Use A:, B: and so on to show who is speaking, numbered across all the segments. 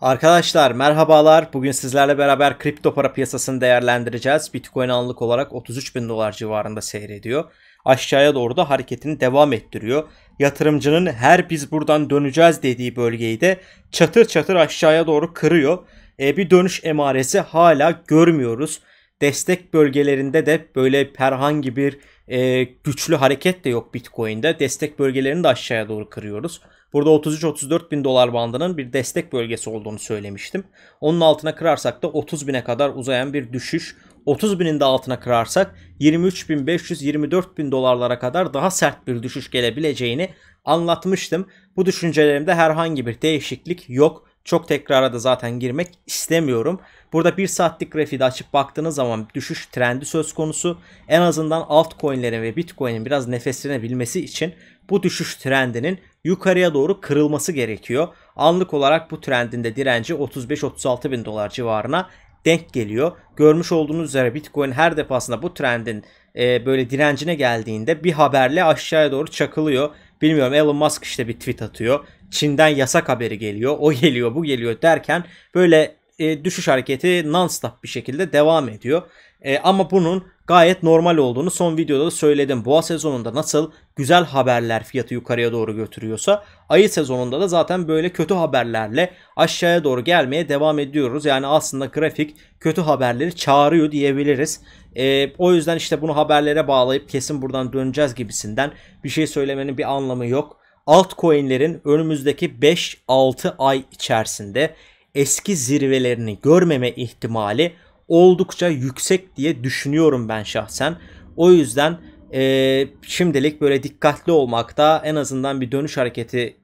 A: Arkadaşlar merhabalar. Bugün sizlerle beraber kripto para piyasasını değerlendireceğiz. Bitcoin anlık olarak 33 bin dolar civarında seyrediyor. Aşağıya doğru da hareketini devam ettiriyor. Yatırımcının her biz buradan döneceğiz dediği bölgeyi de çatır çatır aşağıya doğru kırıyor. E, bir dönüş emaresi hala görmüyoruz. Destek bölgelerinde de böyle herhangi bir e, güçlü hareket de yok Bitcoin'de. Destek bölgelerini de aşağıya doğru kırıyoruz. Burada 33-34 bin dolar bandının bir destek bölgesi olduğunu söylemiştim. Onun altına kırarsak da 30 bine kadar uzayan bir düşüş. 30 binin de altına kırarsak 23.500-24 bin dolarlara kadar daha sert bir düşüş gelebileceğini anlatmıştım. Bu düşüncelerimde herhangi bir değişiklik yok. Çok tekrara da zaten girmek istemiyorum. Burada 1 saatlik grafiği de açıp baktığınız zaman düşüş trendi söz konusu. En azından altcoin'lerin ve Bitcoin'in biraz nefeslenebilmesi için bu düşüş trendinin yukarıya doğru kırılması gerekiyor. Anlık olarak bu trendin de direnci 35-36 bin dolar civarına denk geliyor. Görmüş olduğunuz üzere Bitcoin her defasında bu trendin e, böyle direncine geldiğinde bir haberle aşağıya doğru çakılıyor. Bilmiyorum Elon Musk işte bir tweet atıyor. Çin'den yasak haberi geliyor. O geliyor, bu geliyor derken böyle e, düşüş hareketi nonstop bir şekilde devam ediyor. E, ama bunun gayet normal olduğunu son videoda da söyledim. Boğa sezonunda nasıl güzel haberler fiyatı yukarıya doğru götürüyorsa ayı sezonunda da zaten böyle kötü haberlerle aşağıya doğru gelmeye devam ediyoruz. Yani aslında grafik kötü haberleri çağırıyor diyebiliriz. E, o yüzden işte bunu haberlere bağlayıp kesin buradan döneceğiz gibisinden bir şey söylemenin bir anlamı yok altcoin'lerin önümüzdeki 5-6 ay içerisinde eski zirvelerini görmeme ihtimali oldukça yüksek diye düşünüyorum ben şahsen. O yüzden e, şimdilik böyle dikkatli olmakta en azından bir dönüş hareketi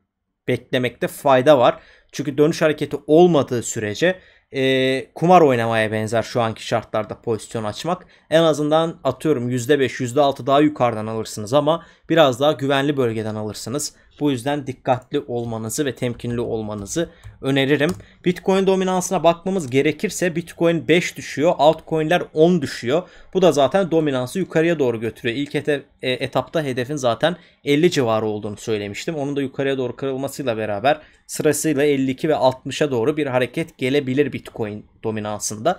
A: beklemekte fayda var. Çünkü dönüş hareketi olmadığı sürece e, kumar oynamaya benzer şu anki şartlarda pozisyon açmak. En azından atıyorum %5 %6 daha yukarıdan alırsınız ama biraz daha güvenli bölgeden alırsınız. Bu yüzden dikkatli olmanızı ve temkinli olmanızı öneririm. Bitcoin dominansına bakmamız gerekirse Bitcoin 5 düşüyor, altcoin'ler 10 düşüyor. Bu da zaten dominansı yukarıya doğru götürüyor. İlk et- e, etapta hedefin zaten 50 civarı olduğunu söylemiştim. Onun da yukarıya doğru kırılmasıyla beraber sırasıyla 52 ve 60'a doğru bir hareket gelebilir Bitcoin dominansında.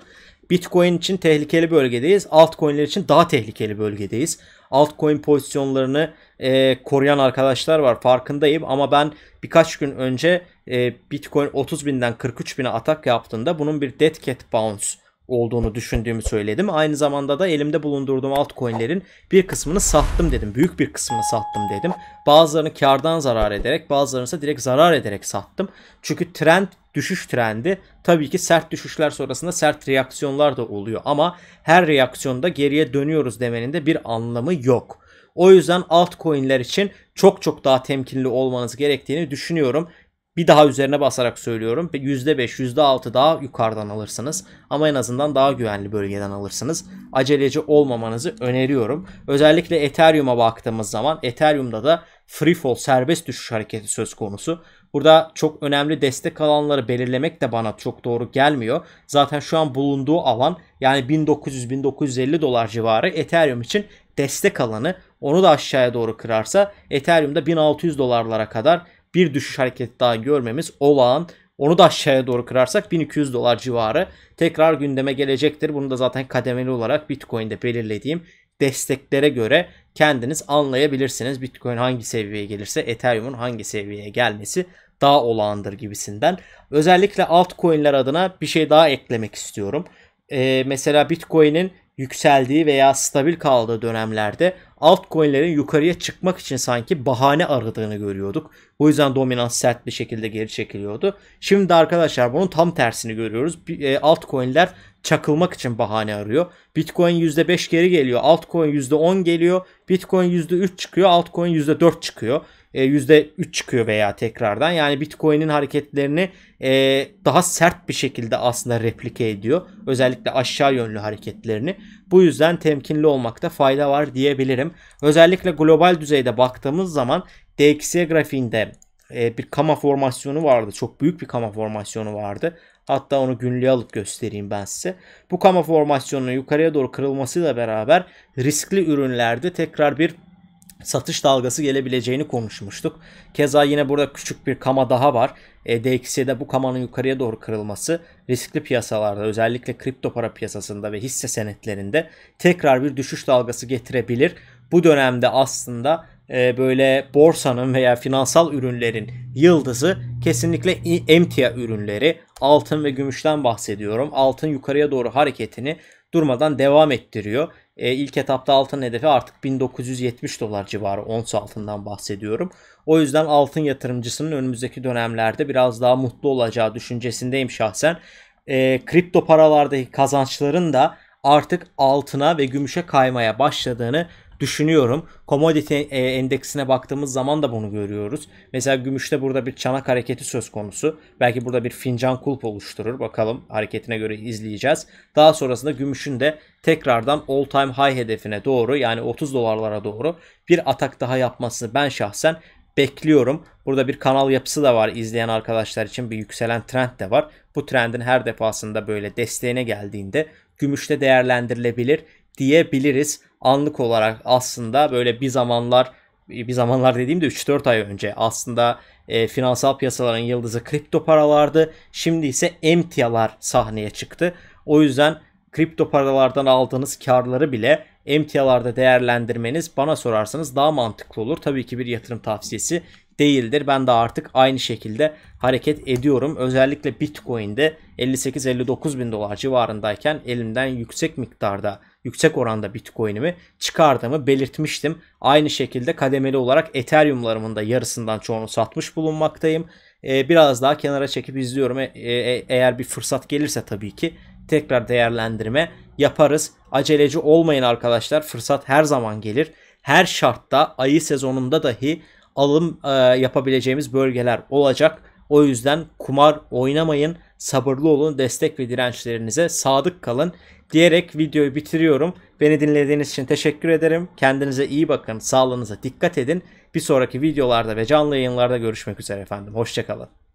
A: Bitcoin için tehlikeli bölgedeyiz. Altcoin'ler için daha tehlikeli bölgedeyiz. Altcoin pozisyonlarını e, koruyan arkadaşlar var farkındayım ama ben birkaç gün önce e, Bitcoin 30 binden 43 bine atak yaptığında bunun bir dead cat bounce olduğunu düşündüğümü söyledim. Aynı zamanda da elimde bulundurduğum altcoin'lerin bir kısmını sattım dedim. Büyük bir kısmını sattım dedim. Bazılarını kardan zarar ederek, bazılarını ise direkt zarar ederek sattım. Çünkü trend düşüş trendi. Tabii ki sert düşüşler sonrasında sert reaksiyonlar da oluyor ama her reaksiyonda geriye dönüyoruz demenin de bir anlamı yok. O yüzden altcoin'ler için çok çok daha temkinli olmanız gerektiğini düşünüyorum. Bir daha üzerine basarak söylüyorum. %5, %6 daha yukarıdan alırsınız. Ama en azından daha güvenli bölgeden alırsınız. Aceleci olmamanızı öneriyorum. Özellikle Ethereum'a baktığımız zaman Ethereum'da da free fall serbest düşüş hareketi söz konusu. Burada çok önemli destek alanları belirlemek de bana çok doğru gelmiyor. Zaten şu an bulunduğu alan yani 1900-1950 dolar civarı Ethereum için destek alanı. Onu da aşağıya doğru kırarsa Ethereum'da 1600 dolarlara kadar bir düşüş hareketi daha görmemiz olağan. Onu da aşağıya doğru kırarsak 1200 dolar civarı tekrar gündeme gelecektir. Bunu da zaten kademeli olarak Bitcoin'de belirlediğim desteklere göre kendiniz anlayabilirsiniz. Bitcoin hangi seviyeye gelirse Ethereum'un hangi seviyeye gelmesi daha olağandır gibisinden. Özellikle altcoin'ler adına bir şey daha eklemek istiyorum. Ee, mesela Bitcoin'in yükseldiği veya stabil kaldığı dönemlerde altcoin'lerin yukarıya çıkmak için sanki bahane aradığını görüyorduk. Bu yüzden dominans sert bir şekilde geri çekiliyordu. Şimdi arkadaşlar bunun tam tersini görüyoruz. E, altcoin'ler çakılmak için bahane arıyor. Bitcoin %5 geri geliyor. Altcoin %10 geliyor. Bitcoin %3 çıkıyor. Altcoin %4 çıkıyor. %3 e, çıkıyor veya tekrardan. Yani Bitcoin'in hareketlerini e, daha sert bir şekilde aslında replike ediyor. Özellikle aşağı yönlü hareketlerini. Bu yüzden temkinli olmakta fayda var diyebilirim. Özellikle global düzeyde baktığımız zaman DXY grafiğinde e, bir kama formasyonu vardı. Çok büyük bir kama formasyonu vardı. Hatta onu günlüğe alıp göstereyim ben size. Bu kama formasyonunun yukarıya doğru kırılmasıyla beraber riskli ürünlerde tekrar bir satış dalgası gelebileceğini konuşmuştuk. Keza yine burada küçük bir kama daha var. E, DXY'de bu kamanın yukarıya doğru kırılması riskli piyasalarda özellikle kripto para piyasasında ve hisse senetlerinde tekrar bir düşüş dalgası getirebilir. Bu dönemde aslında e, böyle borsanın veya finansal ürünlerin yıldızı kesinlikle emtia ürünleri altın ve gümüşten bahsediyorum. Altın yukarıya doğru hareketini durmadan devam ettiriyor. E, ilk etapta altın hedefi artık 1970 dolar civarı ons altından bahsediyorum. O yüzden altın yatırımcısının önümüzdeki dönemlerde biraz daha mutlu olacağı düşüncesindeyim şahsen. E, kripto paralardaki kazançların da artık altına ve gümüşe kaymaya başladığını düşünüyorum. Komodite endeksine baktığımız zaman da bunu görüyoruz. Mesela gümüşte burada bir çanak hareketi söz konusu. Belki burada bir fincan kulp oluşturur. Bakalım hareketine göre izleyeceğiz. Daha sonrasında gümüşün de tekrardan all time high hedefine doğru yani 30 dolarlara doğru bir atak daha yapmasını ben şahsen bekliyorum. Burada bir kanal yapısı da var izleyen arkadaşlar için bir yükselen trend de var. Bu trendin her defasında böyle desteğine geldiğinde gümüşte değerlendirilebilir diyebiliriz anlık olarak aslında böyle bir zamanlar bir zamanlar dediğimde 3-4 ay önce aslında e, finansal piyasaların yıldızı kripto paralardı. Şimdi ise emtialar sahneye çıktı. O yüzden kripto paralardan aldığınız karları bile emtialarda değerlendirmeniz bana sorarsanız daha mantıklı olur. Tabii ki bir yatırım tavsiyesi değildir. Ben de artık aynı şekilde hareket ediyorum. Özellikle Bitcoin'de 58-59 bin dolar civarındayken elimden yüksek miktarda, yüksek oranda Bitcoin'imi çıkardığımı belirtmiştim. Aynı şekilde kademeli olarak Ethereum'larımın da yarısından çoğunu satmış bulunmaktayım. Ee, biraz daha kenara çekip izliyorum. E, e, eğer bir fırsat gelirse tabii ki tekrar değerlendirme yaparız. Aceleci olmayın arkadaşlar. Fırsat her zaman gelir. Her şartta ayı sezonunda dahi alım e, yapabileceğimiz bölgeler olacak. O yüzden kumar oynamayın. Sabırlı olun. Destek ve dirençlerinize sadık kalın diyerek videoyu bitiriyorum. Beni dinlediğiniz için teşekkür ederim. Kendinize iyi bakın. Sağlığınıza dikkat edin. Bir sonraki videolarda ve canlı yayınlarda görüşmek üzere efendim. Hoşçakalın.